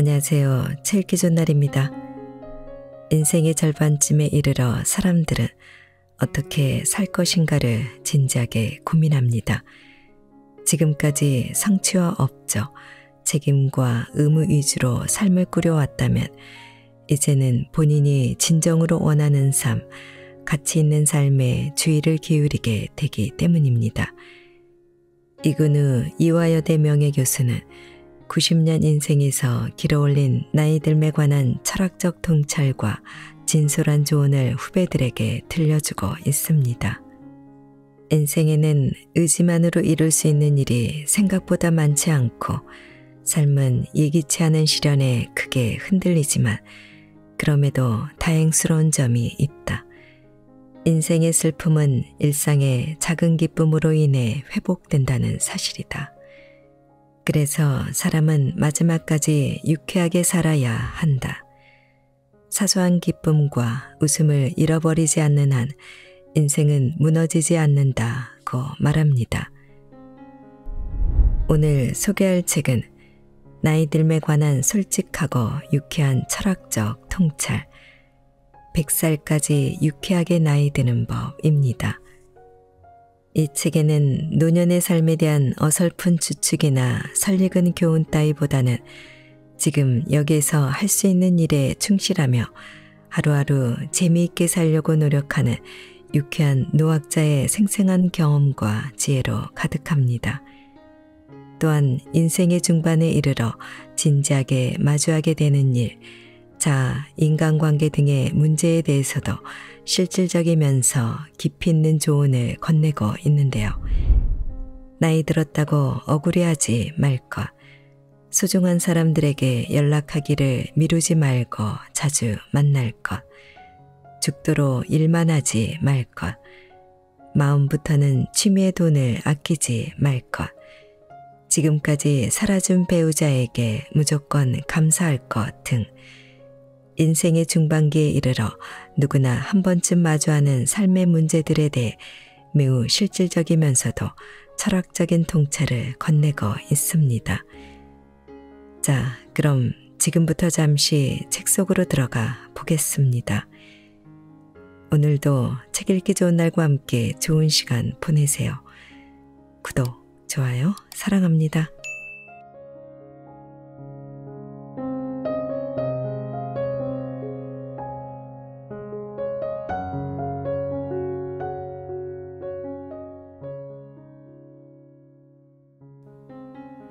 안녕하세요. 책 기준 날입니다. 인생의 절반쯤에 이르러 사람들은 어떻게 살 것인가를 진지하게 고민합니다. 지금까지 성취와 업적, 책임과 의무 위주로 삶을 꾸려왔다면 이제는 본인이 진정으로 원하는 삶, 가치 있는 삶에 주의를 기울이게 되기 때문입니다. 이근우 이화여대 명예교수는 90년 인생에서 길어올린 나이들에 관한 철학적 통찰과 진솔한 조언을 후배들에게 들려주고 있습니다. 인생에는 의지만으로 이룰 수 있는 일이 생각보다 많지 않고 삶은 예기치 않은 시련에 크게 흔들리지만 그럼에도 다행스러운 점이 있다. 인생의 슬픔은 일상의 작은 기쁨으로 인해 회복된다는 사실이다. 그래서 사람은 마지막까지 유쾌하게 살아야 한다. 사소한 기쁨과 웃음을 잃어버리지 않는 한 인생은 무너지지 않는다고 말합니다. 오늘 소개할 책은 나이들에 관한 솔직하고 유쾌한 철학적 통찰 100살까지 유쾌하게 나이 드는 법입니다. 이 책에는 노년의 삶에 대한 어설픈 추측이나 설익은 교훈 따위보다는 지금 여기에서 할 수 있는 일에 충실하며 하루하루 재미있게 살려고 노력하는 유쾌한 노학자의 생생한 경험과 지혜로 가득합니다. 또한 인생의 중반에 이르러 진지하게 마주하게 되는 일, 자, 인간관계 등의 문제에 대해서도 실질적이면서 깊이 있는 조언을 건네고 있는데요. 나이 들었다고 억울해하지 말 것, 소중한 사람들에게 연락하기를 미루지 말고 자주 만날 것, 죽도록 일만 하지 말 것, 마음부터는 취미의 돈을 아끼지 말 것, 지금까지 살아준 배우자에게 무조건 감사할 것등 인생의 중반기에 이르러 누구나 한 번쯤 마주하는 삶의 문제들에 대해 매우 실질적이면서도 철학적인 통찰을 건네고 있습니다. 자, 그럼 지금부터 잠시 책 속으로 들어가 보겠습니다. 오늘도 책 읽기 좋은 날과 함께 좋은 시간 보내세요. 구독, 좋아요, 사랑합니다.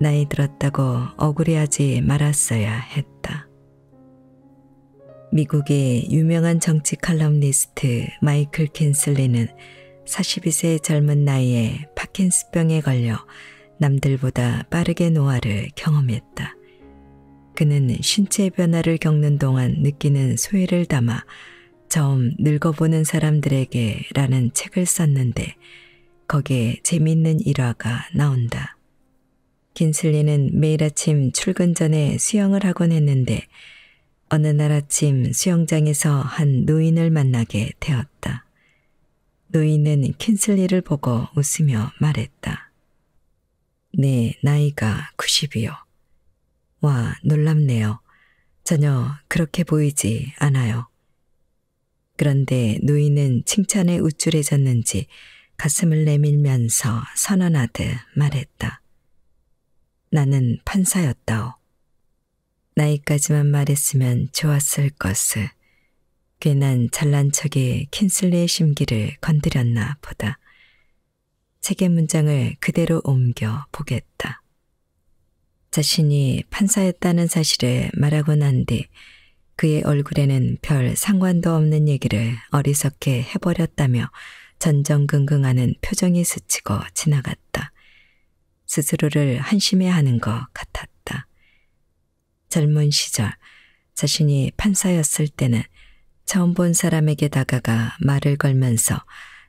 나이 들었다고 억울해하지 말았어야 했다. 미국의 유명한 정치 칼럼니스트 마이클 킨슬리는 42세 젊은 나이에 파킨스병에 걸려 남들보다 빠르게 노화를 경험했다. 그는 신체 변화를 겪는 동안 느끼는 소외를 담아 처음 늙어보는 사람들에게라는 책을 썼는데 거기에 재밌는 일화가 나온다. 긴슬리는 매일 아침 출근 전에 수영을 하곤 했는데 어느 날 아침 수영장에서 한 노인을 만나게 되었다. 노인은 킨슬리를 보고 웃으며 말했다. 네, 나이가 90이요. 와, 놀랍네요. 전혀 그렇게 보이지 않아요. 그런데 노인은 칭찬에 우쭐해졌는지 가슴을 내밀면서 선언하듯 말했다. 나는 판사였다 나이까지만 말했으면 좋았을 것을. 괜한 잘난 척에 킨슬리의 심기를 건드렸나 보다. 책의 문장을 그대로 옮겨 보겠다. 자신이 판사였다는 사실을 말하고 난 뒤 그의 얼굴에는 별 상관도 없는 얘기를 어리석게 해버렸다며 전전긍긍하는 표정이 스치고 지나갔다. 스스로를 한심해 하는 것 같았다. 젊은 시절 자신이 판사였을 때는 처음 본 사람에게 다가가 말을 걸면서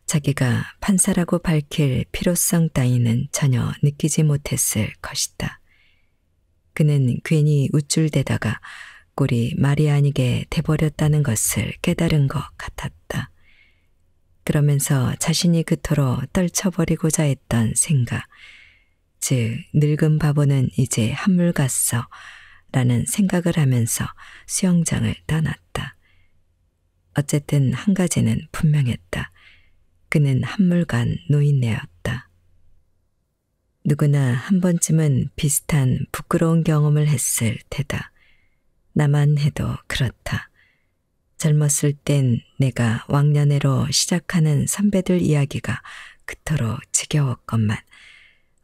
자기가 판사라고 밝힐 필요성 따위는 전혀 느끼지 못했을 것이다. 그는 괜히 우쭐대다가 꼴이 말이 아니게 돼버렸다는 것을 깨달은 것 같았다. 그러면서 자신이 그토록 떨쳐버리고자 했던 생각, 즉 늙은 바보는 이제 한물 갔어 라는 생각을 하면서 수영장을 떠났다. 어쨌든 한 가지는 분명했다. 그는 한물간 노인네였다. 누구나 한 번쯤은 비슷한 부끄러운 경험을 했을 테다. 나만 해도 그렇다. 젊었을 땐 내가 왕년회로 시작하는 선배들 이야기가 그토록 지겨웠건만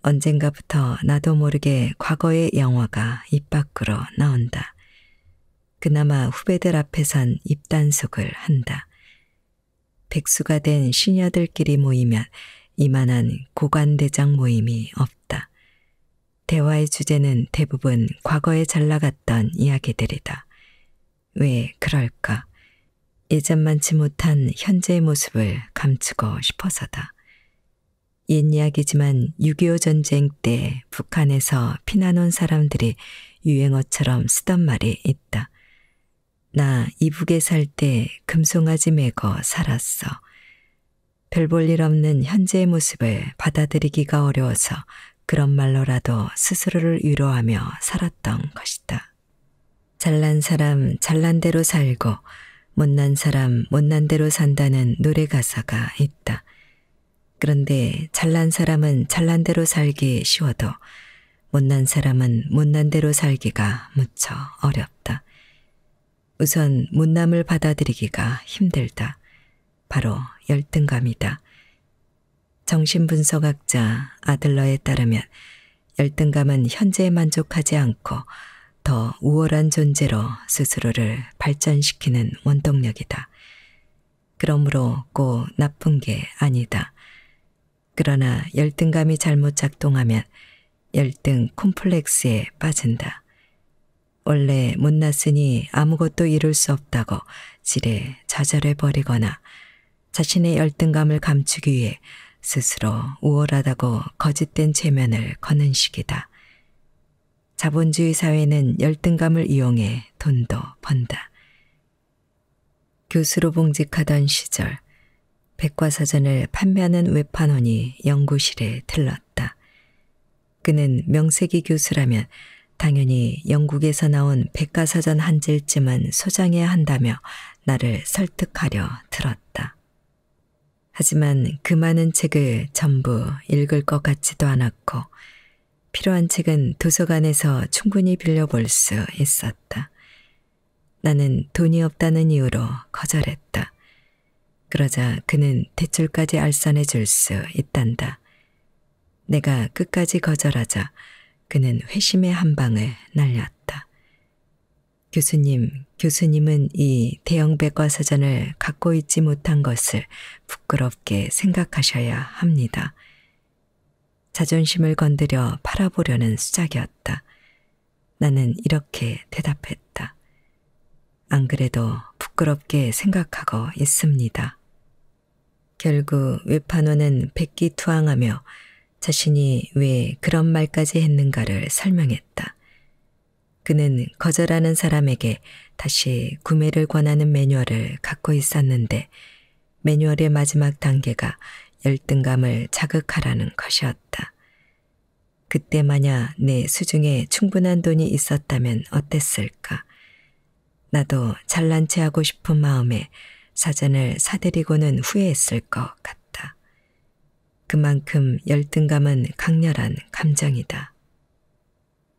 언젠가부터 나도 모르게 과거의 영화가 입 밖으로 나온다. 그나마 후배들 앞에선 입단속을 한다. 백수가 된 시녀들끼리 모이면 이만한 고관대장 모임이 없다. 대화의 주제는 대부분 과거에 잘 나갔던 이야기들이다. 왜 그럴까? 예전만치 못한 현재의 모습을 감추고 싶어서다. 옛 이야기지만 6.25 전쟁 때 북한에서 피난 온 사람들이 유행어처럼 쓰던 말이 있다. 나 이북에 살 때 금송아지 매고 살았어. 별 볼 일 없는 현재의 모습을 받아들이기가 어려워서 그런 말로라도 스스로를 위로하며 살았던 것이다. 잘난 사람 잘난 대로 살고 못난 사람 못난 대로 산다는 노래 가사가 있다. 그런데 잘난 사람은 잘난 대로 살기 쉬워도 못난 사람은 못난 대로 살기가 무척 어렵다. 우선 못남을 받아들이기가 힘들다. 바로 열등감이다. 정신분석학자 아들러에 따르면 열등감은 현재에 만족하지 않고 더 우월한 존재로 스스로를 발전시키는 원동력이다. 그러므로 꼭 나쁜 게 아니다. 그러나 열등감이 잘못 작동하면 열등 콤플렉스에 빠진다. 원래 못났으니 아무것도 이룰 수 없다고 지레 좌절해버리거나 자신의 열등감을 감추기 위해 스스로 우월하다고 거짓된 체면을 거는 식이다. 자본주의 사회는 열등감을 이용해 돈도 번다. 교수로 봉직하던 시절 백과사전을 판매하는 외판원이 연구실에 들렀다. 그는 명색이 교수라면 당연히 영국에서 나온 백과사전 한 질쯤은 소장해야 한다며 나를 설득하려 들었다. 하지만 그 많은 책을 전부 읽을 것 같지도 않았고 필요한 책은 도서관에서 충분히 빌려볼 수 있었다. 나는 돈이 없다는 이유로 거절했다. 그러자 그는 대출까지 알선해 줄 수 있단다. 내가 끝까지 거절하자 그는 회심의 한 방을 날렸다. 교수님, 교수님은 이 대형 백과사전을 갖고 있지 못한 것을 부끄럽게 생각하셔야 합니다. 자존심을 건드려 팔아보려는 수작이었다. 나는 이렇게 대답했다. 안 그래도 부끄럽게 생각하고 있습니다. 결국 외판원은 백기투항하며 자신이 왜 그런 말까지 했는가를 설명했다. 그는 거절하는 사람에게 다시 구매를 권하는 매뉴얼을 갖고 있었는데 매뉴얼의 마지막 단계가 열등감을 자극하라는 것이었다. 그때 만약 내 수중에 충분한 돈이 있었다면 어땠을까? 나도 잘난 체하고 싶은 마음에 사전을 사들이고는 후회했을 것 같다. 그만큼 열등감은 강렬한 감정이다.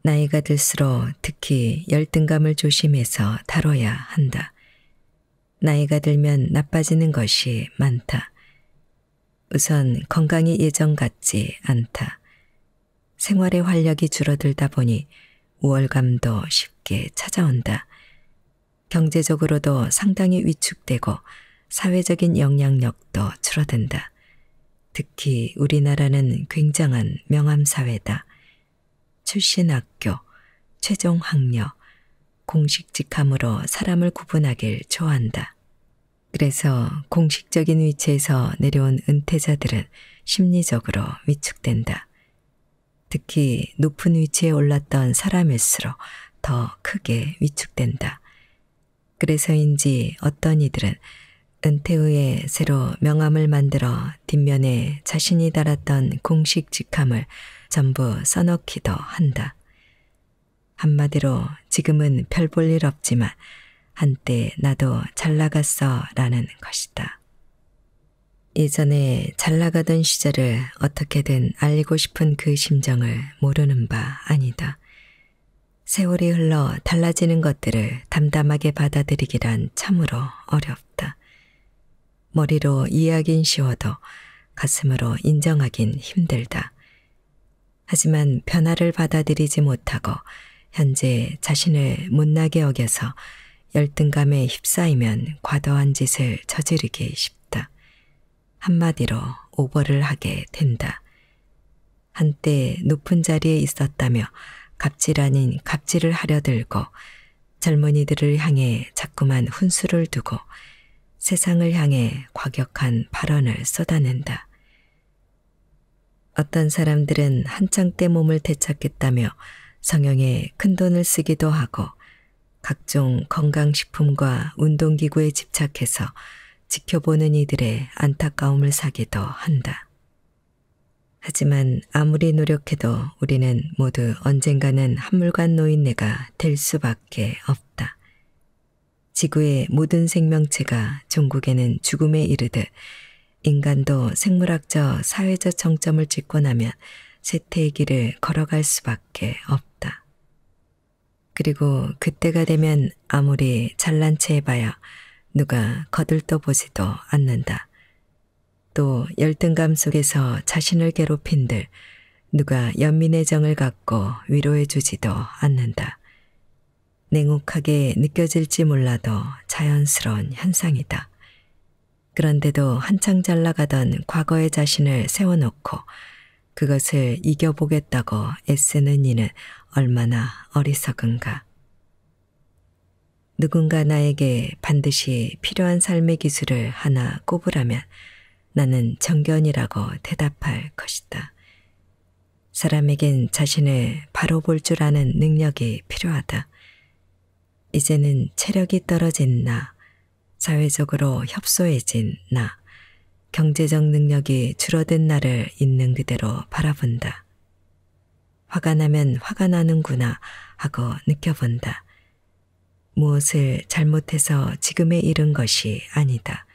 나이가 들수록 특히 열등감을 조심해서 다뤄야 한다. 나이가 들면 나빠지는 것이 많다. 우선 건강이 예전 같지 않다. 생활의 활력이 줄어들다 보니 우월감도 쉽게 찾아온다. 경제적으로도 상당히 위축되고 사회적인 영향력도 줄어든다. 특히 우리나라는 굉장한 명함사회다 출신 학교, 최종 학력, 공식직함으로 사람을 구분하길 좋아한다. 그래서 공식적인 위치에서 내려온 은퇴자들은 심리적으로 위축된다. 특히 높은 위치에 올랐던 사람일수록 더 크게 위축된다. 그래서인지 어떤 이들은 은퇴 후에 새로 명함을 만들어 뒷면에 자신이 달았던 공식 직함을 전부 써넣기도 한다. 한마디로 지금은 별 볼 일 없지만 한때 나도 잘 나갔어 라는 것이다. 예전에 잘 나가던 시절을 어떻게든 알리고 싶은 그 심정을 모르는 바 아니다. 세월이 흘러 달라지는 것들을 담담하게 받아들이기란 참으로 어렵다. 머리로 이해하긴 쉬워도 가슴으로 인정하긴 힘들다. 하지만 변화를 받아들이지 못하고 현재 자신을 못나게 여겨서 열등감에 휩싸이면 과도한 짓을 저지르기 쉽다. 한마디로 오버를 하게 된다. 한때 높은 자리에 있었다며 갑질 아닌 갑질을 하려 들고 젊은이들을 향해 자꾸만 훈수를 두고 세상을 향해 과격한 발언을 쏟아낸다. 어떤 사람들은 한창 때 몸을 되찾겠다며 성형에 큰돈을 쓰기도 하고 각종 건강식품과 운동기구에 집착해서 지켜보는 이들의 안타까움을 사기도 한다. 하지만 아무리 노력해도 우리는 모두 언젠가는 한물간 노인네가 될 수밖에 없다. 지구의 모든 생명체가 종국에는 죽음에 이르듯 인간도 생물학적 사회적 정점을 찍고 나면 쇠퇴의 길을 걸어갈 수밖에 없다. 그리고 그때가 되면 아무리 잘난 체해봐야 누가 거들떠보지도 않는다. 또 열등감 속에서 자신을 괴롭힌들 누가 연민의 정을 갖고 위로해 주지도 않는다. 냉혹하게 느껴질지 몰라도 자연스러운 현상이다. 그런데도 한창 잘 나가던 과거의 자신을 세워놓고 그것을 이겨보겠다고 애쓰는 이는 얼마나 어리석은가. 누군가 나에게 반드시 필요한 삶의 기술을 하나 꼽으라면 나는 정견이라고 대답할 것이다. 사람에겐 자신을 바로 볼 줄 아는 능력이 필요하다. 이제는 체력이 떨어진 나, 사회적으로 협소해진 나, 경제적 능력이 줄어든 나를 있는 그대로 바라본다. 화가 나면 화가 나는구나 하고 느껴본다. 무엇을 잘못해서 지금에 이른 것이 아니다.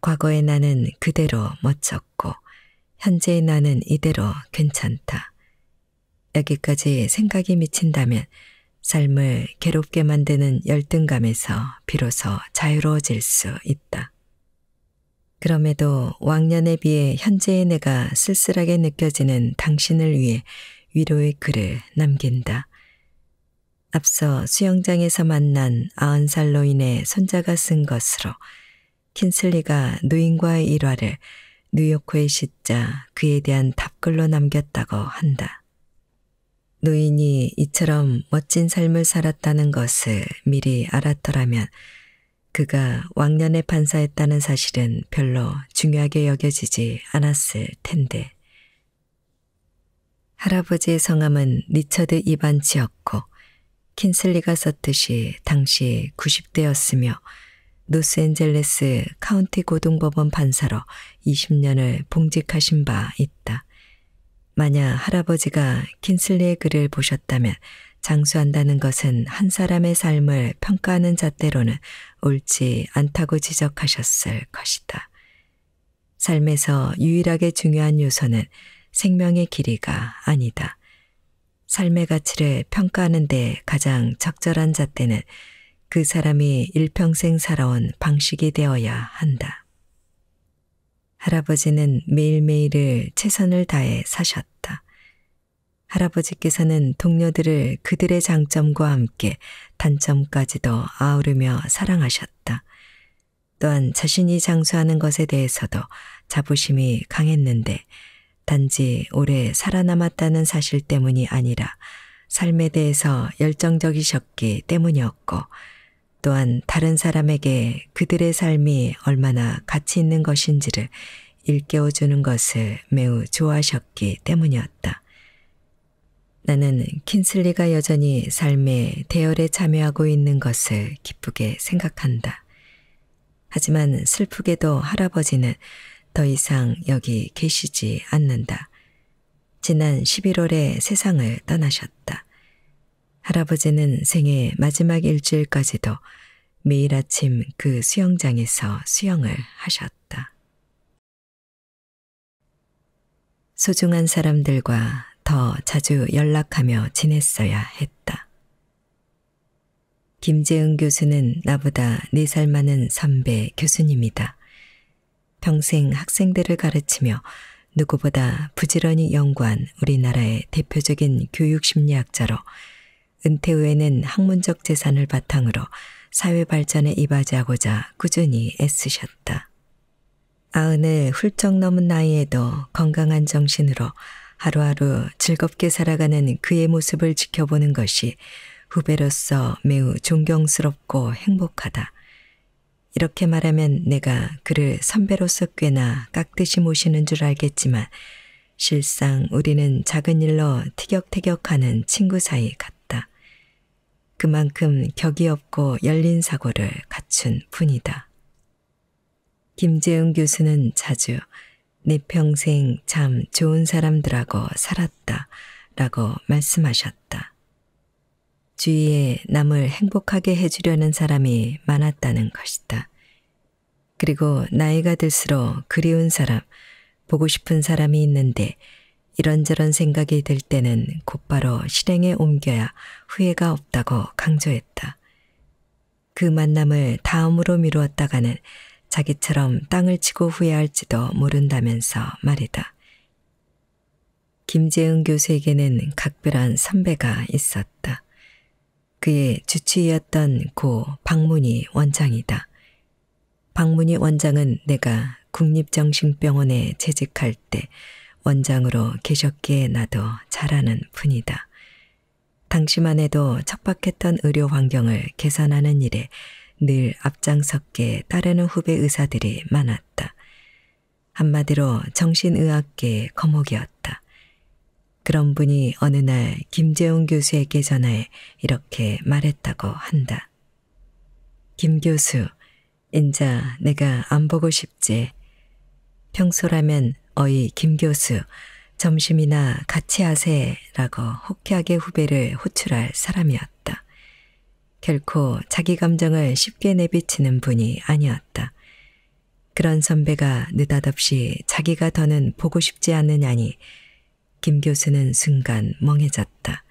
과거의 나는 그대로 멋졌고 현재의 나는 이대로 괜찮다. 여기까지 생각이 미친다면 삶을 괴롭게 만드는 열등감에서 비로소 자유로워질 수 있다. 그럼에도 왕년에 비해 현재의 내가 쓸쓸하게 느껴지는 당신을 위해 위로의 글을 남긴다. 앞서 수영장에서 만난 아흔 살 노인의 손자가 쓴 것으로 킨슬리가 노인과의 일화를 뉴욕호의시자 그에 대한 답글로 남겼다고 한다. 노인이 이처럼 멋진 삶을 살았다는 것을 미리 알았더라면 그가 왕년에 판사했다는 사실은 별로 중요하게 여겨지지 않았을 텐데. 할아버지의 성함은 리처드 이반치였고 킨슬리가 썼듯이 당시 90대였으며 노스앤젤레스 카운티 고등법원 판사로 20년을 봉직하신 바 있다. 만약 할아버지가 킨슬리의 글을 보셨다면 장수한다는 것은 한 사람의 삶을 평가하는 잣대로는 옳지 않다고 지적하셨을 것이다. 삶에서 유일하게 중요한 요소는 생명의 길이가 아니다. 삶의 가치를 평가하는 데 가장 적절한 잣대는 그 사람이 일평생 살아온 방식이 되어야 한다. 할아버지는 매일매일을 최선을 다해 사셨다. 할아버지께서는 동료들을 그들의 장점과 함께 단점까지도 아우르며 사랑하셨다. 또한 자신이 장수하는 것에 대해서도 자부심이 강했는데 단지 오래 살아남았다는 사실 때문이 아니라 삶에 대해서 열정적이셨기 때문이었고 또한 다른 사람에게 그들의 삶이 얼마나 가치 있는 것인지를 일깨워 주는 것을 매우 좋아하셨기 때문이었다. 나는 킨슬리가 여전히 삶의 대열에 참여하고 있는 것을 기쁘게 생각한다. 하지만 슬프게도 할아버지는 더 이상 여기 계시지 않는다. 지난 11월에 세상을 떠나셨다. 할아버지는 생애 마지막 일주일까지도 매일 아침 그 수영장에서 수영을 하셨다. 소중한 사람들과 더 자주 연락하며 지냈어야 했다. 김재은 교수는 나보다 4살 많은 선배 교수님이다. 평생 학생들을 가르치며 누구보다 부지런히 연구한 우리나라의 대표적인 교육심리학자로 은퇴 후에는 학문적 재산을 바탕으로 사회 발전에 이바지하고자 꾸준히 애쓰셨다. 아흔을 훌쩍 넘은 나이에도 건강한 정신으로 하루하루 즐겁게 살아가는 그의 모습을 지켜보는 것이 후배로서 매우 존경스럽고 행복하다. 이렇게 말하면 내가 그를 선배로서 꽤나 깍듯이 모시는 줄 알겠지만 실상 우리는 작은 일로 티격태격하는 친구 사이 같다. 그만큼 격이 없고 열린 사고를 갖춘 분이다. 김재은 교수는 자주 내 네 평생 참 좋은 사람들하고 살았다 라고 말씀하셨다. 주위에 남을 행복하게 해주려는 사람이 많았다는 것이다. 그리고 나이가 들수록 그리운 사람, 보고 싶은 사람이 있는데 이런저런 생각이 들 때는 곧바로 실행에 옮겨야 후회가 없다고 강조했다. 그 만남을 다음으로 미루었다가는 자기처럼 땅을 치고 후회할지도 모른다면서 말이다. 김재은 교수에게는 각별한 선배가 있었다. 그의 주치의였던 고 박문희 원장이다. 박문희 원장은 내가 국립정신병원에 재직할 때 원장으로 계셨기에 나도 잘하는 분이다. 당시만 해도 척박했던 의료 환경을 개선하는 일에 늘앞장섰기 따르는 후배 의사들이 많았다. 한마디로 정신의학계의 거목이었다. 그런 분이 어느 날 김재훈 교수에게 전화해 이렇게 말했다고 한다. 김 교수, 인자 내가 안 보고 싶지. 평소라면 어이 김 교수 점심이나 같이 하세라고 호쾌하게 후배를 호출할 사람이었다. 결코 자기 감정을 쉽게 내비치는 분이 아니었다. 그런 선배가 느닷없이 자기가 더는 보고 싶지 않느냐니 김 교수는 순간 멍해졌다.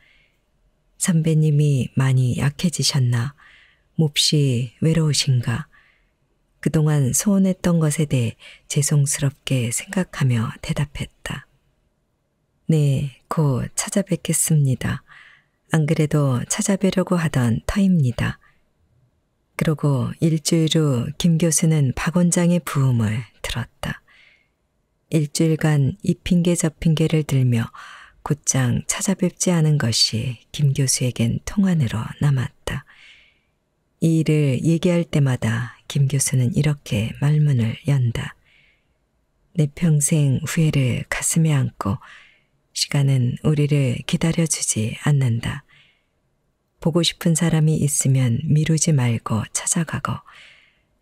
선배님이 많이 약해지셨나? 몹시 외로우신가? 그동안 소원했던 것에 대해 죄송스럽게 생각하며 대답했다. 네, 곧 찾아뵙겠습니다. 안 그래도 찾아뵈려고 하던 터입니다. 그러고 일주일 후 김 교수는 박 원장의 부음을 들었다. 일주일간 이 핑계 저 핑계를 들며 곧장 찾아뵙지 않은 것이 김 교수에겐 통안으로 남았다. 이 일을 얘기할 때마다 김 교수는 이렇게 말문을 연다. 내 평생 후회를 가슴에 안고 시간은 우리를 기다려주지 않는다. 보고 싶은 사람이 있으면 미루지 말고 찾아가고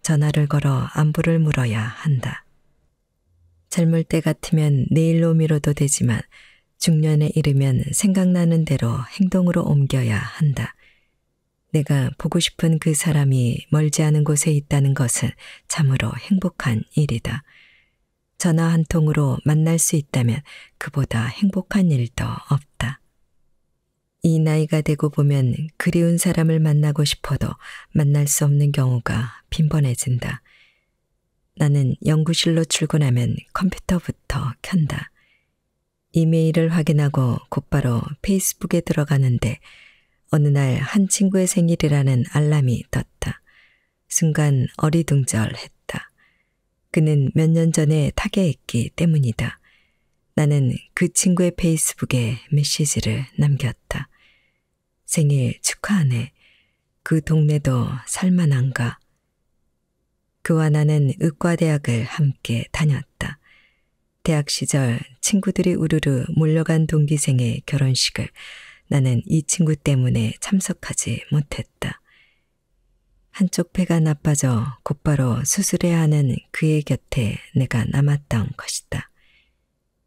전화를 걸어 안부를 물어야 한다. 젊을 때 같으면 내일로 미뤄도 되지만 중년에 이르면 생각나는 대로 행동으로 옮겨야 한다. 내가 보고 싶은 그 사람이 멀지 않은 곳에 있다는 것은 참으로 행복한 일이다. 전화 한 통으로 만날 수 있다면 그보다 행복한 일도 없다. 이 나이가 되고 보면 그리운 사람을 만나고 싶어도 만날 수 없는 경우가 빈번해진다. 나는 연구실로 출근하면 컴퓨터부터 켠다. 이메일을 확인하고 곧바로 페이스북에 들어가는데 어느 날 한 친구의 생일이라는 알람이 떴다. 순간 어리둥절했다. 그는 몇 년 전에 타계했기 때문이다. 나는 그 친구의 페이스북에 메시지를 남겼다. 생일 축하하네. 그 동네도 살만한가. 그와 나는 의과대학을 함께 다녔다. 대학 시절 친구들이 우르르 몰려간 동기생의 결혼식을 나는 이 친구 때문에 참석하지 못했다. 한쪽 배가 나빠져 곧바로 수술해야 하는 그의 곁에 내가 남았던 것이다.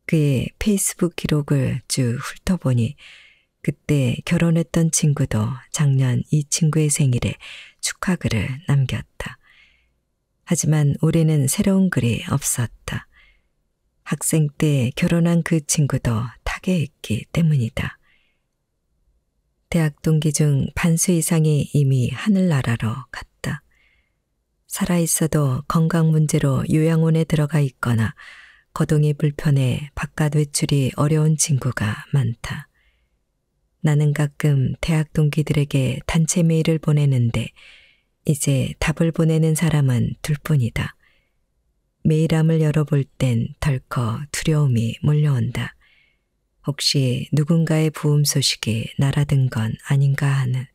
그의 페이스북 기록을 쭉 훑어보니 그때 결혼했던 친구도 작년 이 친구의 생일에 축하글을 남겼다. 하지만 올해는 새로운 글이 없었다. 학생 때 결혼한 그 친구도 타계했기 때문이다. 대학 동기 중 반수 이상이 이미 하늘나라로 갔다. 살아있어도 건강 문제로 요양원에 들어가 있거나 거동이 불편해 바깥 외출이 어려운 친구가 많다. 나는 가끔 대학 동기들에게 단체 메일을 보내는데 이제 답을 보내는 사람은 둘 뿐이다. 메일함을 열어볼 땐 덜컥 두려움이 몰려온다. 혹시 누군가의 부음 소식이 날아든 건 아닌가 하는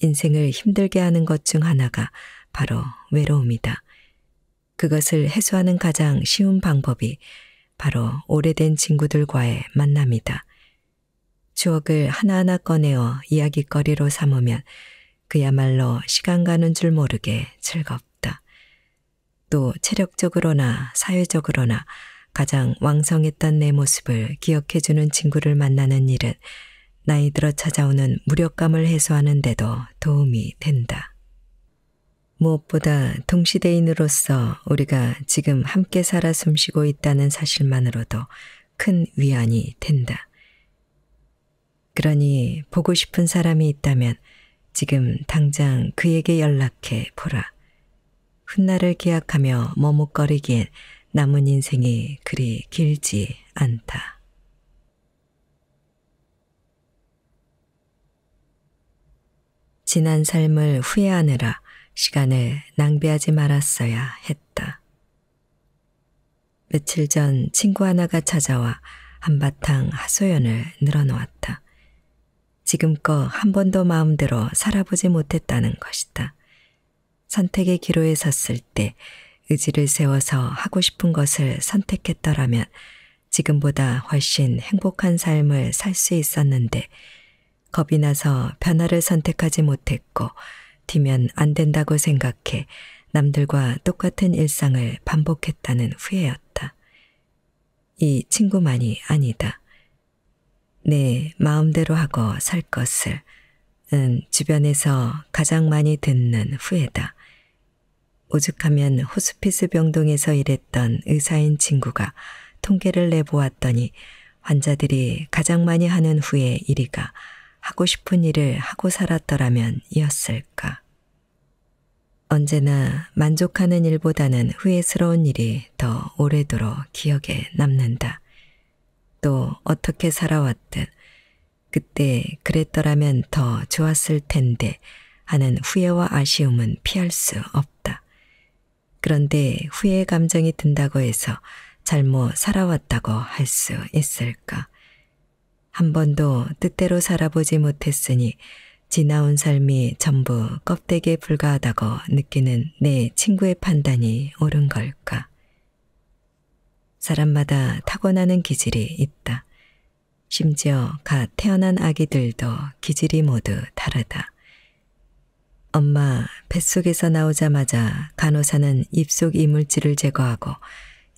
인생을 힘들게 하는 것 중 하나가 바로 외로움이다. 그것을 해소하는 가장 쉬운 방법이 바로 오래된 친구들과의 만남이다. 추억을 하나하나 꺼내어 이야기거리로 삼으면 그야말로 시간 가는 줄 모르게 즐겁다. 또 체력적으로나 사회적으로나 가장 왕성했던 내 모습을 기억해주는 친구를 만나는 일은 나이 들어 찾아오는 무력감을 해소하는데도 도움이 된다. 무엇보다 동시대인으로서 우리가 지금 함께 살아 숨쉬고 있다는 사실만으로도 큰 위안이 된다. 그러니 보고 싶은 사람이 있다면 지금 당장 그에게 연락해 보라. 훗날을 기약하며 머뭇거리기엔 남은 인생이 그리 길지 않다. 지난 삶을 후회하느라 시간을 낭비하지 말았어야 했다. 며칠 전 친구 하나가 찾아와 한바탕 하소연을 늘어놓았다. 지금껏 한 번도 마음대로 살아보지 못했다는 것이다. 선택의 기로에 섰을 때 의지를 세워서 하고 싶은 것을 선택했더라면 지금보다 훨씬 행복한 삶을 살 수 있었는데 겁이 나서 변화를 선택하지 못했고 뒤면 안 된다고 생각해 남들과 똑같은 일상을 반복했다는 후회였다. 이 친구만이 아니다. 내 마음대로 하고 살 것을 은 주변에서 가장 많이 듣는 후회다. 오죽하면 호스피스 병동에서 일했던 의사인 친구가 통계를 내보았더니 환자들이 가장 많이 하는 후에 1위가 하고 싶은 일을 하고 살았더라면 이었을까. 언제나 만족하는 일보다는 후회스러운 일이 더 오래도록 기억에 남는다. 또 어떻게 살아왔든 그때 그랬더라면 더 좋았을 텐데 하는 후회와 아쉬움은 피할 수 없다. 그런데 후회의 감정이 든다고 해서 잘못 살아왔다고 할 수 있을까? 한 번도 뜻대로 살아보지 못했으니 지나온 삶이 전부 껍데기에 불과하다고 느끼는 내 친구의 판단이 옳은 걸까? 사람마다 타고나는 기질이 있다. 심지어 갓 태어난 아기들도 기질이 모두 다르다. 엄마 뱃속에서 나오자마자 간호사는 입속 이물질을 제거하고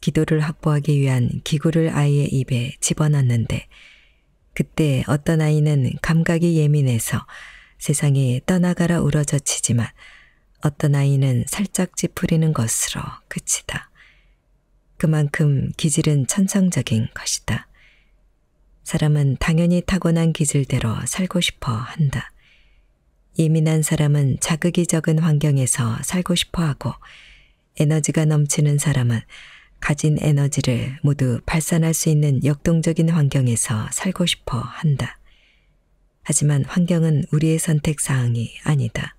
기도를 확보하기 위한 기구를 아이의 입에 집어넣는데 그때 어떤 아이는 감각이 예민해서 세상에 떠나가라 울어젖히지만 어떤 아이는 살짝 찌푸리는 것으로 그치다. 그만큼 기질은 천성적인 것이다. 사람은 당연히 타고난 기질대로 살고 싶어 한다. 예민한 사람은 자극이 적은 환경에서 살고 싶어 하고 에너지가 넘치는 사람은 가진 에너지를 모두 발산할 수 있는 역동적인 환경에서 살고 싶어 한다. 하지만 환경은 우리의 선택 사항이 아니다.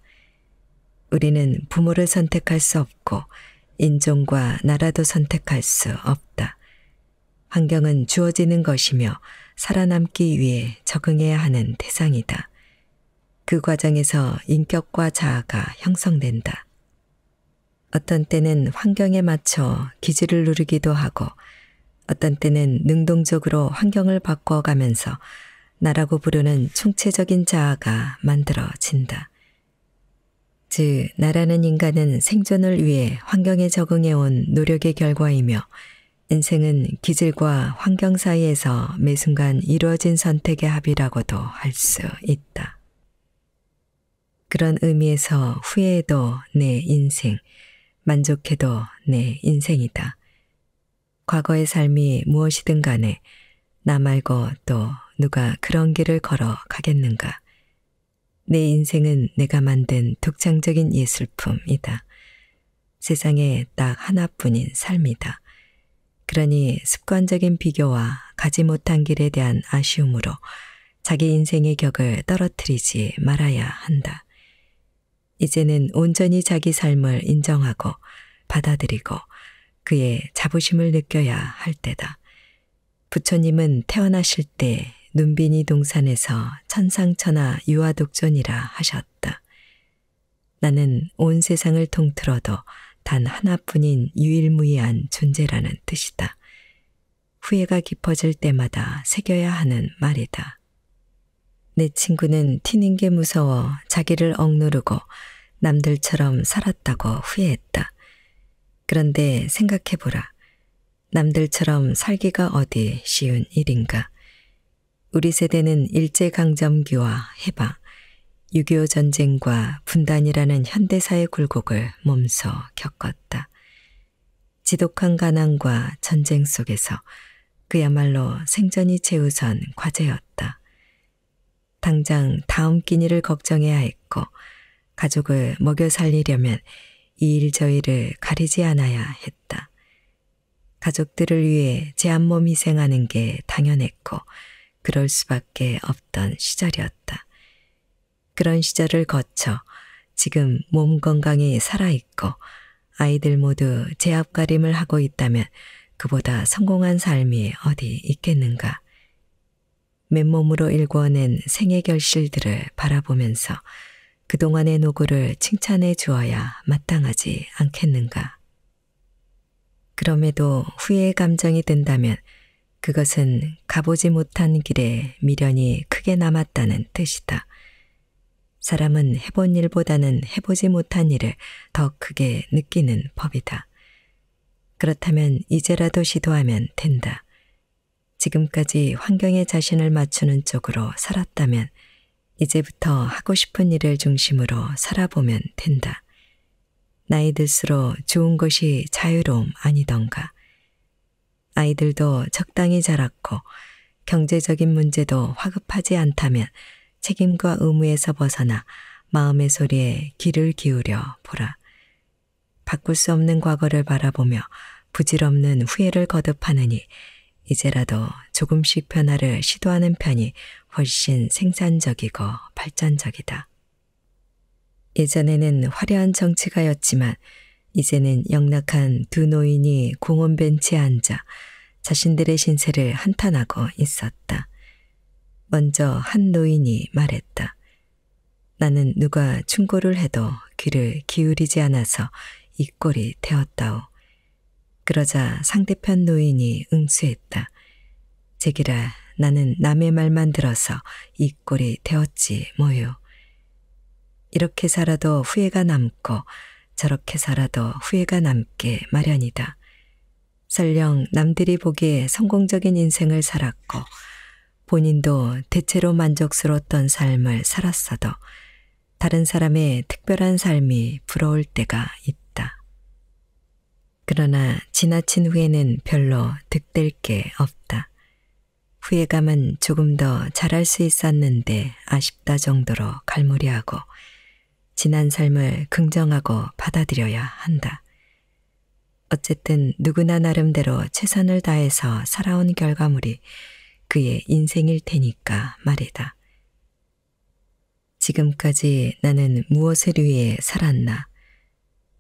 우리는 부모를 선택할 수 없고 인종과 나라도 선택할 수 없다. 환경은 주어지는 것이며 살아남기 위해 적응해야 하는 대상이다. 그 과정에서 인격과 자아가 형성된다. 어떤 때는 환경에 맞춰 기질을 누르기도 하고 어떤 때는 능동적으로 환경을 바꿔가면서 나라고 부르는 총체적인 자아가 만들어진다. 즉, 나라는 인간은 생존을 위해 환경에 적응해온 노력의 결과이며 인생은 기질과 환경 사이에서 매 순간 이루어진 선택의 합이라고도 할 수 있다. 그런 의미에서 후회해도 내 인생, 만족해도 내 인생이다. 과거의 삶이 무엇이든 간에 나 말고 또 누가 그런 길을 걸어 가겠는가. 내 인생은 내가 만든 독창적인 예술품이다. 세상에 딱 하나뿐인 삶이다. 그러니 습관적인 비교와 가지 못한 길에 대한 아쉬움으로 자기 인생의 격을 떨어뜨리지 말아야 한다. 이제는 온전히 자기 삶을 인정하고 받아들이고 그의 자부심을 느껴야 할 때다. 부처님은 태어나실 때 눈비니 동산에서 천상천하 유아독존이라 하셨다. 나는 온 세상을 통틀어도 단 하나뿐인 유일무이한 존재라는 뜻이다. 후회가 깊어질 때마다 새겨야 하는 말이다. 내 친구는 튀는 게 무서워 자기를 억누르고 남들처럼 살았다고 후회했다. 그런데 생각해보라. 남들처럼 살기가 어디 쉬운 일인가. 우리 세대는 일제강점기와 해방, 6.25 전쟁과 분단이라는 현대사의 굴곡을 몸소 겪었다. 지독한 가난과 전쟁 속에서 그야말로 생전이 최우선 과제였다. 당장 다음 끼니를 걱정해야 했고 가족을 먹여 살리려면 이 일 저일을 가리지 않아야 했다. 가족들을 위해 제 한몸 희생하는 게 당연했고 그럴 수밖에 없던 시절이었다. 그런 시절을 거쳐 지금 몸 건강이 살아있고 아이들 모두 제 앞가림을 하고 있다면 그보다 성공한 삶이 어디 있겠는가. 맨몸으로 일궈낸 생애 결실들을 바라보면서 그동안의 노고를 칭찬해 주어야 마땅하지 않겠는가. 그럼에도 후회의 감정이 든다면 그것은 가보지 못한 길에 미련이 크게 남았다는 뜻이다. 사람은 해본 일보다는 해보지 못한 일을 더 크게 느끼는 법이다. 그렇다면 이제라도 시도하면 된다. 지금까지 환경에 자신을 맞추는 쪽으로 살았다면 이제부터 하고 싶은 일을 중심으로 살아보면 된다. 나이 들수록 좋은 것이 자유로움 아니던가. 아이들도 적당히 자랐고 경제적인 문제도 화급하지 않다면 책임과 의무에서 벗어나 마음의 소리에 귀를 기울여 보라. 바꿀 수 없는 과거를 바라보며 부질없는 후회를 거듭하느니 이제라도 조금씩 변화를 시도하는 편이 훨씬 생산적이고 발전적이다. 예전에는 화려한 정치가였지만 이제는 영락한 두 노인이 공원 벤치에 앉아 자신들의 신세를 한탄하고 있었다. 먼저 한 노인이 말했다. 나는 누가 충고를 해도 귀를 기울이지 않아서 이 꼴이 되었다오. 그러자 상대편 노인이 응수했다. 제기라 나는 남의 말만 들어서 이 꼴이 되었지 뭐요. 이렇게 살아도 후회가 남고 저렇게 살아도 후회가 남게 마련이다. 설령 남들이 보기에 성공적인 인생을 살았고 본인도 대체로 만족스러웠던 삶을 살았어도 다른 사람의 특별한 삶이 부러울 때가 있다. 그러나 지나친 후회는 별로 득될 게 없다. 후회감은 조금 더 잘할 수 있었는데 아쉽다 정도로 갈무리하고 지난 삶을 긍정하고 받아들여야 한다. 어쨌든 누구나 나름대로 최선을 다해서 살아온 결과물이 그의 인생일 테니까 말이다. 지금까지 나는 무엇을 위해 살았나?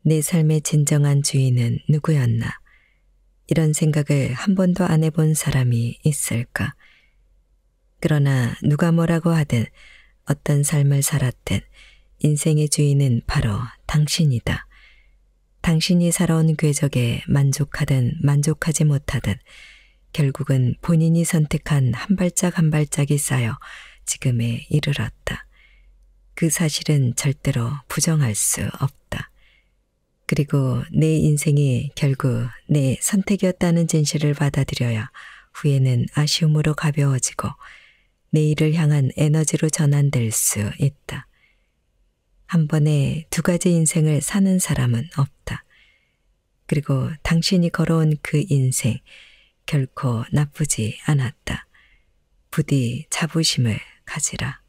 내 삶의 진정한 주인은 누구였나? 이런 생각을 한 번도 안 해본 사람이 있을까? 그러나 누가 뭐라고 하든 어떤 삶을 살았든 인생의 주인은 바로 당신이다. 당신이 살아온 궤적에 만족하든 만족하지 못하든 결국은 본인이 선택한 한 발짝 한 발짝이 쌓여 지금에 이르렀다. 그 사실은 절대로 부정할 수 없다. 그리고 내 인생이 결국 내 선택이었다는 진실을 받아들여야 후에는 아쉬움으로 가벼워지고 내일을 향한 에너지로 전환될 수 있다. 한 번에 두 가지 인생을 사는 사람은 없다. 그리고 당신이 걸어온 그 인생 결코 나쁘지 않았다. 부디 자부심을 가지라.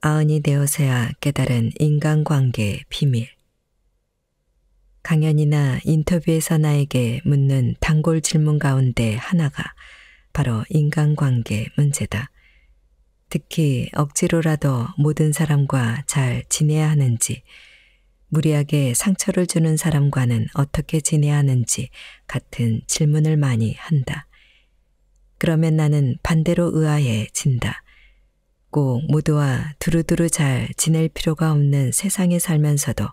아흔이 되어서야 깨달은 인간관계 비밀. 강연이나 인터뷰에서 나에게 묻는 단골 질문 가운데 하나가 바로 인간관계 문제다. 특히 억지로라도 모든 사람과 잘 지내야 하는지, 무리하게 상처를 주는 사람과는 어떻게 지내야 하는지 같은 질문을 많이 한다. 그러면 나는 반대로 의아해진다. 없고 모두와 두루두루 잘 지낼 필요가 없는 세상에 살면서도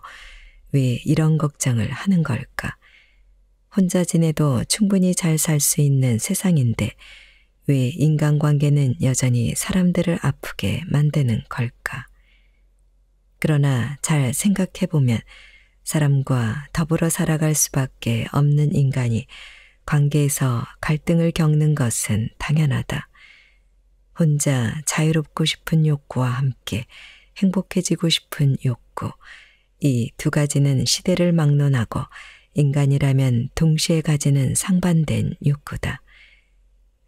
왜 이런 걱정을 하는 걸까? 혼자 지내도 충분히 잘 살 수 있는 세상인데 왜 인간관계는 여전히 사람들을 아프게 만드는 걸까? 그러나 잘 생각해보면 사람과 더불어 살아갈 수밖에 없는 인간이 관계에서 갈등을 겪는 것은 당연하다. 혼자 자유롭고 싶은 욕구와 함께 행복해지고 싶은 욕구, 이 두 가지는 시대를 막론하고 인간이라면 동시에 가지는 상반된 욕구다.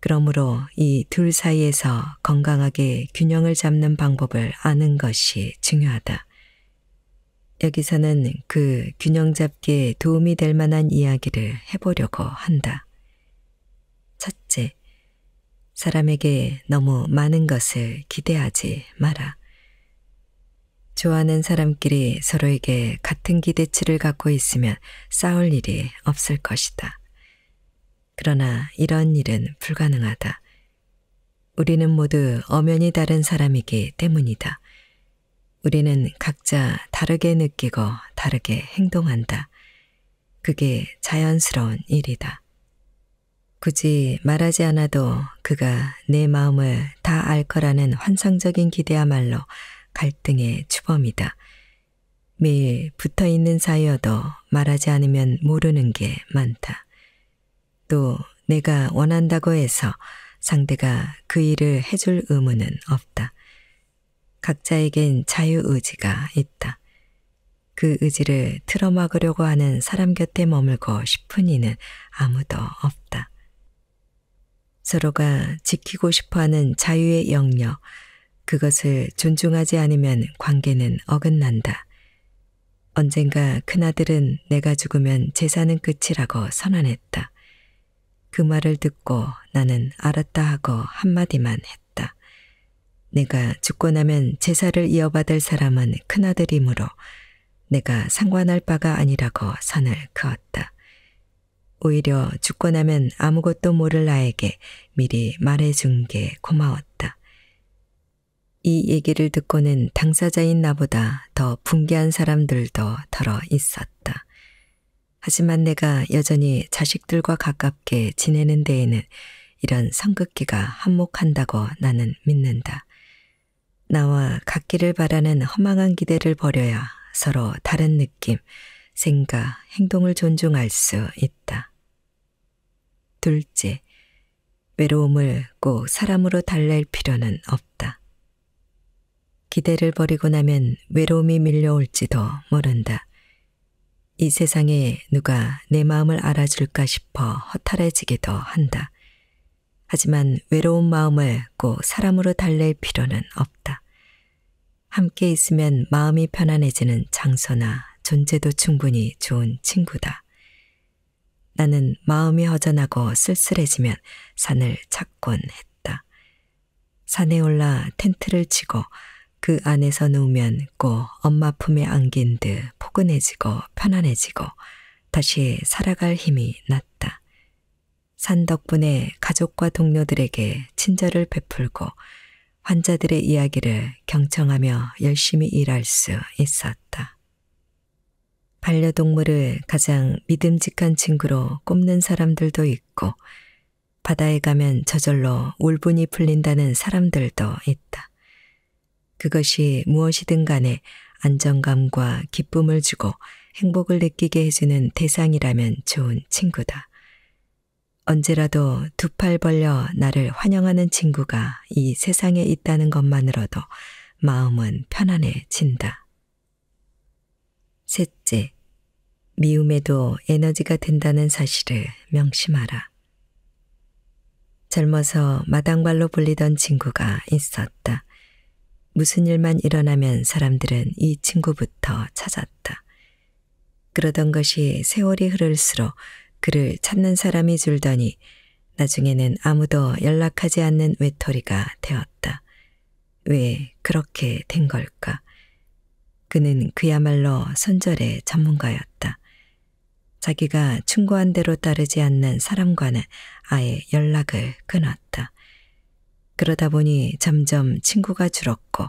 그러므로 이 둘 사이에서 건강하게 균형을 잡는 방법을 아는 것이 중요하다. 여기서는 그 균형 잡기에 도움이 될 만한 이야기를 해보려고 한다. 첫째, 사람에게 너무 많은 것을 기대하지 마라. 좋아하는 사람끼리 서로에게 같은 기대치를 갖고 있으면 싸울 일이 없을 것이다. 그러나 이런 일은 불가능하다. 우리는 모두 엄연히 다른 사람이기 때문이다. 우리는 각자 다르게 느끼고 다르게 행동한다. 그게 자연스러운 일이다. 굳이 말하지 않아도 그가 내 마음을 다 알 거라는 환상적인 기대야말로 갈등의 주범이다. 매일 붙어 있는 사이여도 말하지 않으면 모르는 게 많다. 또 내가 원한다고 해서 상대가 그 일을 해줄 의무는 없다. 각자에겐 자유의지가 있다. 그 의지를 틀어막으려고 하는 사람 곁에 머물고 싶은 이는 아무도 없다. 서로가 지키고 싶어 하는 자유의 영역, 그것을 존중하지 않으면 관계는 어긋난다. 언젠가 큰아들은 내가 죽으면 제사는 끝이라고 선언했다. 그 말을 듣고 나는 알았다 하고 한마디만 했다. 내가 죽고 나면 제사를 이어받을 사람은 큰아들이므로 내가 상관할 바가 아니라고 선을 그었다. 오히려 죽고 나면 아무것도 모를 나에게 미리 말해준 게 고마웠다. 이 얘기를 듣고는 당사자인 나보다 더 분개한 사람들도 덜어 있었다. 하지만 내가 여전히 자식들과 가깝게 지내는 데에는 이런 성극기가 한몫한다고 나는 믿는다. 나와 같기를 바라는 허망한 기대를 버려야 서로 다른 느낌, 생각, 행동을 존중할 수 있다. 둘째, 외로움을 꼭 사람으로 달랠 필요는 없다. 기대를 버리고 나면 외로움이 밀려올지도 모른다. 이 세상에 누가 내 마음을 알아줄까 싶어 허탈해지기도 한다. 하지만 외로운 마음을 꼭 사람으로 달랠 필요는 없다. 함께 있으면 마음이 편안해지는 장소나 존재도 충분히 좋은 친구다. 나는 마음이 허전하고 쓸쓸해지면 산을 찾곤 했다. 산에 올라 텐트를 치고 그 안에서 누우면 꼭 엄마 품에 안긴 듯 포근해지고 편안해지고 다시 살아갈 힘이 났다. 산 덕분에 가족과 동료들에게 친절을 베풀고 환자들의 이야기를 경청하며 열심히 일할 수 있었다. 반려동물을 가장 믿음직한 친구로 꼽는 사람들도 있고 바다에 가면 저절로 울분이 풀린다는 사람들도 있다. 그것이 무엇이든 간에 안정감과 기쁨을 주고 행복을 느끼게 해주는 대상이라면 좋은 친구다. 언제라도 두 팔 벌려 나를 환영하는 친구가 이 세상에 있다는 것만으로도 마음은 편안해진다. 셋째, 미움에도 에너지가 된다는 사실을 명심하라. 젊어서 마당발로 불리던 친구가 있었다. 무슨 일만 일어나면 사람들은 이 친구부터 찾았다. 그러던 것이 세월이 흐를수록 그를 찾는 사람이 줄더니 나중에는 아무도 연락하지 않는 외톨이가 되었다. 왜 그렇게 된 걸까? 그는 그야말로 손절의 전문가였다. 자기가 충고한 대로 따르지 않는 사람과는 아예 연락을 끊었다. 그러다 보니 점점 친구가 줄었고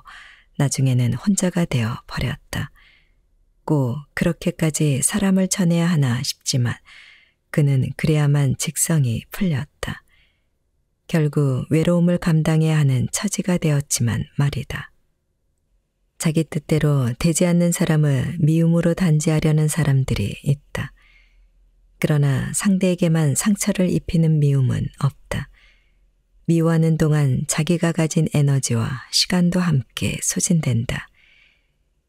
나중에는 혼자가 되어 버렸다. 꼭 그렇게까지 사람을 쳐내야 하나 싶지만 그는 그래야만 직성이 풀렸다. 결국 외로움을 감당해야 하는 처지가 되었지만 말이다. 자기 뜻대로 되지 않는 사람을 미움으로 단죄하려는 사람들이 있다. 그러나 상대에게만 상처를 입히는 미움은 없다. 미워하는 동안 자기가 가진 에너지와 시간도 함께 소진된다.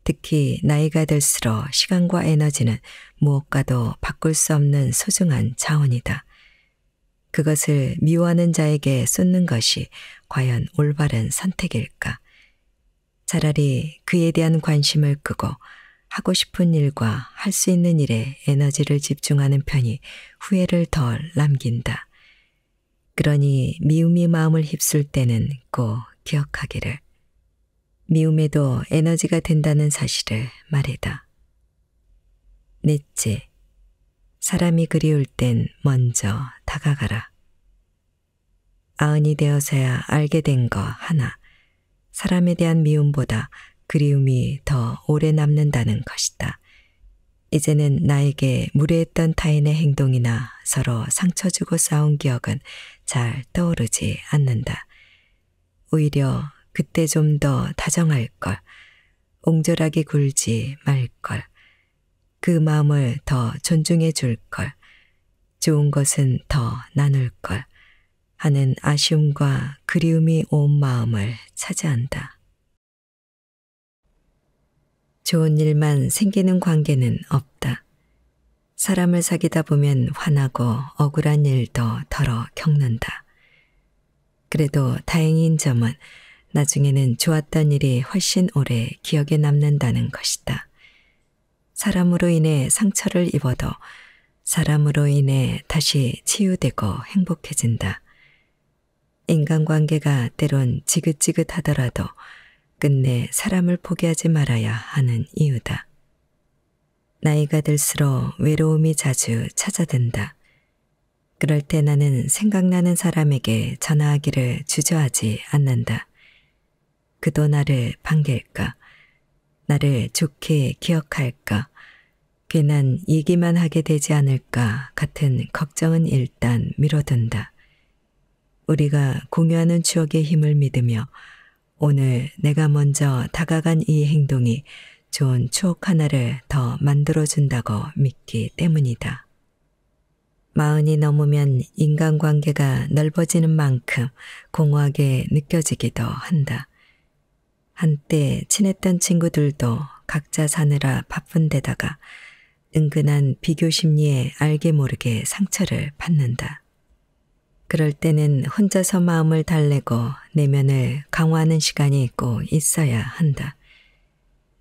특히 나이가 들수록 시간과 에너지는 무엇과도 바꿀 수 없는 소중한 자원이다. 그것을 미워하는 자에게 쏟는 것이 과연 올바른 선택일까? 차라리 그에 대한 관심을 끄고 하고 싶은 일과 할 수 있는 일에 에너지를 집중하는 편이 후회를 덜 남긴다. 그러니 미움이 마음을 휩쓸 때는 꼭 기억하기를. 미움에도 에너지가 된다는 사실을 말이다. 넷째, 사람이 그리울 땐 먼저 다가가라. 아흔이 되어서야 알게 된 거 하나. 사람에 대한 미움보다 그리움이 더 오래 남는다는 것이다. 이제는 나에게 무례했던 타인의 행동이나 서로 상처 주고 싸운 기억은 잘 떠오르지 않는다. 오히려 그때 좀 더 다정할 걸, 옹졸하게 굴지 말 걸, 그 마음을 더 존중해 줄 걸, 좋은 것은 더 나눌 걸, 하는 아쉬움과 그리움이 온 마음을 차지한다. 좋은 일만 생기는 관계는 없다. 사람을 사귀다 보면 화나고 억울한 일도 덜어 겪는다. 그래도 다행인 점은 나중에는 좋았던 일이 훨씬 오래 기억에 남는다는 것이다. 사람으로 인해 상처를 입어도 사람으로 인해 다시 치유되고 행복해진다. 인간관계가 때론 지긋지긋하더라도 끝내 사람을 포기하지 말아야 하는 이유다. 나이가 들수록 외로움이 자주 찾아든다. 그럴 때 나는 생각나는 사람에게 전화하기를 주저하지 않는다. 그도 나를 반길까? 나를 좋게 기억할까? 괜한 얘기만 하게 되지 않을까 같은 걱정은 일단 미뤄둔다. 우리가 공유하는 추억의 힘을 믿으며 오늘 내가 먼저 다가간 이 행동이 좋은 추억 하나를 더 만들어준다고 믿기 때문이다. 마흔이 넘으면 인간관계가 넓어지는 만큼 공허하게 느껴지기도 한다. 한때 친했던 친구들도 각자 사느라 바쁜 데다가 은근한 비교 심리에 알게 모르게 상처를 받는다. 그럴 때는 혼자서 마음을 달래고 내면을 강화하는 시간이 있고 있어야 한다.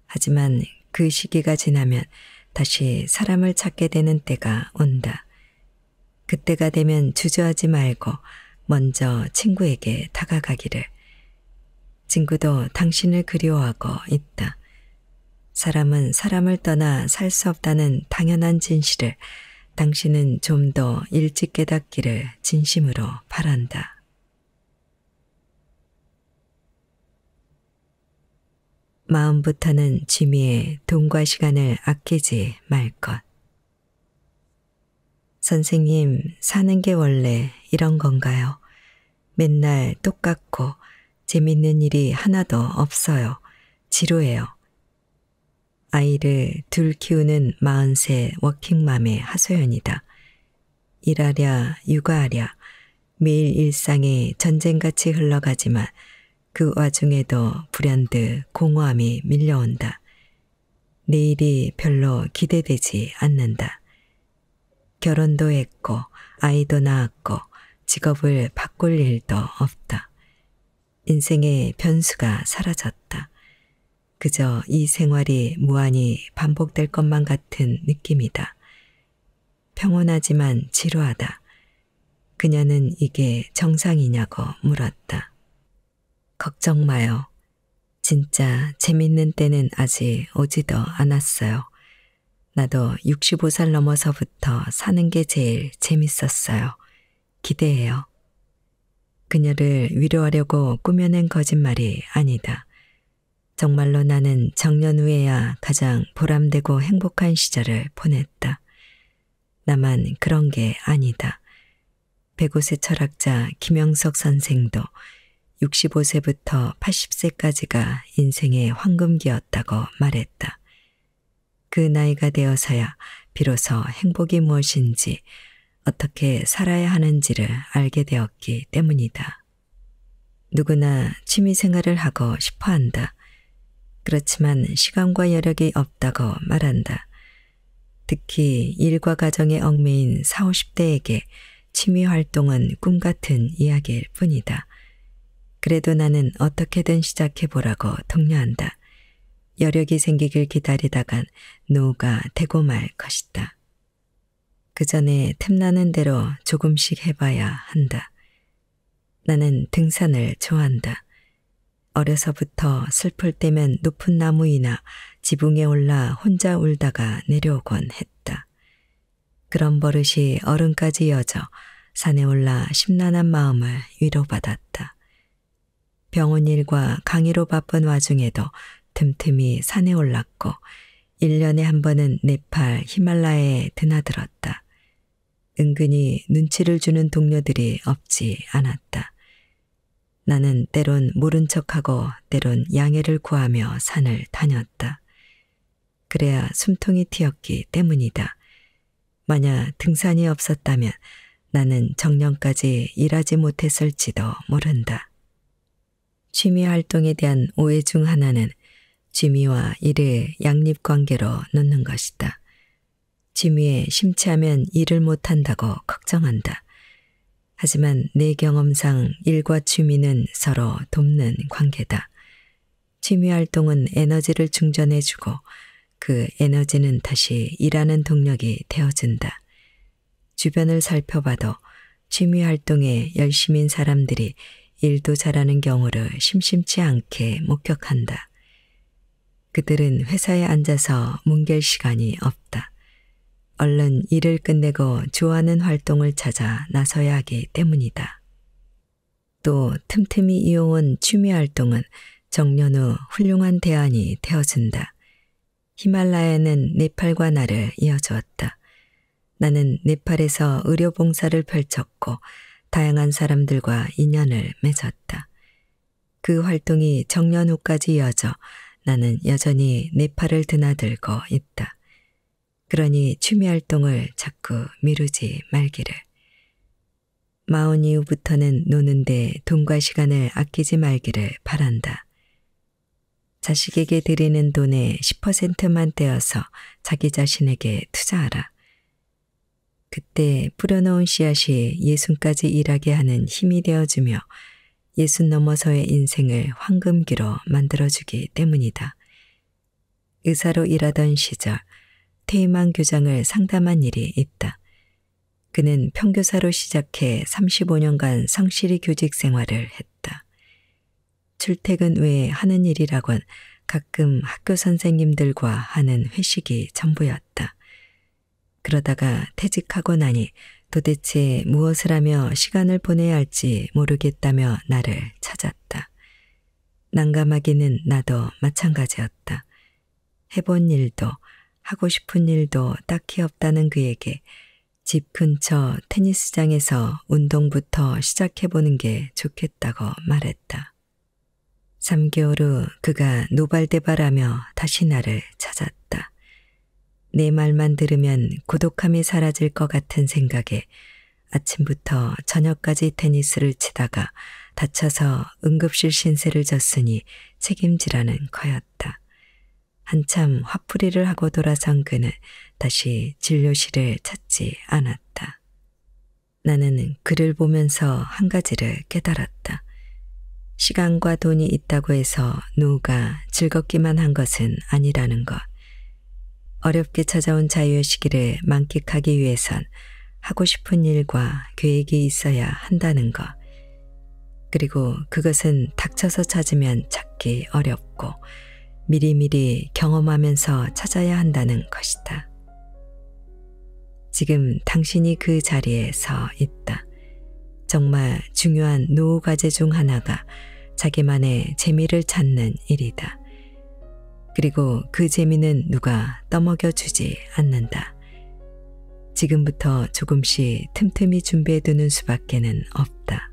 하지만 그 시기가 지나면 다시 사람을 찾게 되는 때가 온다. 그때가 되면 주저하지 말고 먼저 친구에게 다가가기를. 친구도 당신을 그리워하고 있다. 사람은 사람을 떠나 살 수 없다는 당연한 진실을 당신은 좀 더 일찍 깨닫기를 진심으로 바란다. 마음부터는 취미에 돈과 시간을 아끼지 말 것. 선생님, 사는 게 원래 이런 건가요? 맨날 똑같고 재밌는 일이 하나도 없어요. 지루해요. 아이를 둘 키우는 마흔세 워킹맘의 하소연이다. 일하랴 육아하랴 매일 일상에 전쟁같이 흘러가지만 그 와중에도 불현듯 공허함이 밀려온다. 내일이 별로 기대되지 않는다. 결혼도 했고 아이도 낳았고 직업을 바꿀 일도 없다. 인생의 변수가 사라졌다. 그저 이 생활이 무한히 반복될 것만 같은 느낌이다. 평온하지만 지루하다. 그녀는 이게 정상이냐고 물었다. 걱정 마요. 진짜 재밌는 때는 아직 오지도 않았어요. 나도 65살 넘어서부터 사는 게 제일 재밌었어요. 기대해요. 그녀를 위로하려고 꾸며낸 거짓말이 아니다. 정말로 나는 정년 후에야 가장 보람되고 행복한 시절을 보냈다. 나만 그런 게 아니다. 105세 철학자 김영석 선생도 65세부터 80세까지가 인생의 황금기였다고 말했다. 그 나이가 되어서야 비로소 행복이 무엇인지 어떻게 살아야 하는지를 알게 되었기 때문이다. 누구나 취미 생활을 하고 싶어 한다. 그렇지만 시간과 여력이 없다고 말한다. 특히 일과 가정에 얽매인 40, 50대에게 취미 활동은 꿈 같은 이야기일 뿐이다. 그래도 나는 어떻게든 시작해보라고 독려한다. 여력이 생기길 기다리다간 노후가 되고 말 것이다. 그 전에 틈나는 대로 조금씩 해봐야 한다. 나는 등산을 좋아한다. 어려서부터 슬플 때면 높은 나무이나 지붕에 올라 혼자 울다가 내려오곤 했다. 그런 버릇이 어른까지 이어져 산에 올라 심란한 마음을 위로받았다. 병원 일과 강의로 바쁜 와중에도 틈틈이 산에 올랐고 1년에 한 번은 네팔 히말라야에 드나들었다. 은근히 눈치를 주는 동료들이 없지 않았다. 나는 때론 모른 척하고 때론 양해를 구하며 산을 다녔다. 그래야 숨통이 튀었기 때문이다. 만약 등산이 없었다면 나는 정년까지 일하지 못했을지도 모른다. 취미 활동에 대한 오해 중 하나는 취미와 일의 양립 관계로 놓는 것이다. 취미에 심취하면 일을 못한다고 걱정한다. 하지만 내 경험상 일과 취미는 서로 돕는 관계다. 취미 활동은 에너지를 충전해주고 그 에너지는 다시 일하는 동력이 되어준다. 주변을 살펴봐도 취미 활동에 열심인 사람들이 일도 잘하는 경우를 심심치 않게 목격한다. 그들은 회사에 앉아서 뭉갤 시간이 없다. 얼른 일을 끝내고 좋아하는 활동을 찾아 나서야 하기 때문이다. 또 틈틈이 이용한 취미 활동은 정년 후 훌륭한 대안이 되어준다. 히말라야는 네팔과 나를 이어주었다. 나는 네팔에서 의료 봉사를 펼쳤고 다양한 사람들과 인연을 맺었다. 그 활동이 정년 후까지 이어져 나는 여전히 네팔을 드나들고 있다. 그러니 취미 활동을 자꾸 미루지 말기를. 마흔 이후부터는 노는데 돈과 시간을 아끼지 말기를 바란다. 자식에게 드리는 돈의 10%만 떼어서 자기 자신에게 투자하라. 그때 뿌려놓은 씨앗이 예순까지 일하게 하는 힘이 되어주며 예순 넘어서의 인생을 황금기로 만들어주기 때문이다. 의사로 일하던 시절 테이만 교장을 상담한 일이 있다. 그는 평교사로 시작해 35년간 성실히 교직 생활을 했다. 출퇴근 외에 하는 일이라곤 가끔 학교 선생님들과 하는 회식이 전부였다. 그러다가 퇴직하고 나니 도대체 무엇을 하며 시간을 보내야 할지 모르겠다며 나를 찾았다. 난감하기는 나도 마찬가지였다. 해본 일도 하고 싶은 일도 딱히 없다는 그에게 집 근처 테니스장에서 운동부터 시작해보는 게 좋겠다고 말했다. 3개월 후 그가 노발대발하며 다시 나를 찾았다. 내 말만 들으면 고독함이 사라질 것 같은 생각에 아침부터 저녁까지 테니스를 치다가 다쳐서 응급실 신세를 졌으니 책임지라는 거였다. 한참 화풀이를 하고 돌아선 그는 다시 진료실을 찾지 않았다. 나는 그를 보면서 한 가지를 깨달았다. 시간과 돈이 있다고 해서 노가 즐겁기만 한 것은 아니라는 것. 어렵게 찾아온 자유의 시기를 만끽하기 위해선 하고 싶은 일과 계획이 있어야 한다는 것. 그리고 그것은 닥쳐서 찾으면 찾기 어렵고 미리미리 경험하면서 찾아야 한다는 것이다. 지금 당신이 그 자리에 서 있다. 정말 중요한 노후 과제 중 하나가 자기만의 재미를 찾는 일이다. 그리고 그 재미는 누가 떠먹여 주지 않는다. 지금부터 조금씩 틈틈이 준비해 두는 수밖에는 없다.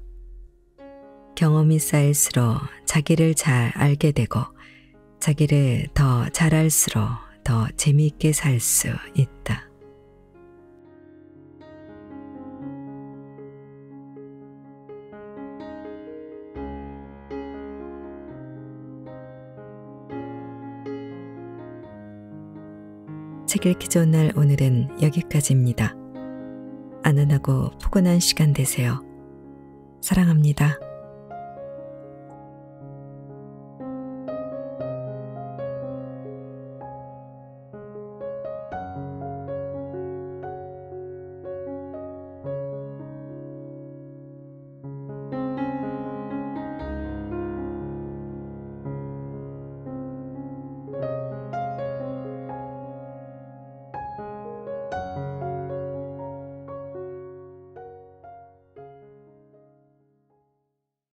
경험이 쌓일수록 자기를 잘 알게 되고 자기를 더 잘할수록 더 재미있게 살 수 있다. 책 읽기 좋은 날 오늘은 여기까지입니다. 안안하고 포근한 시간 되세요. 사랑합니다.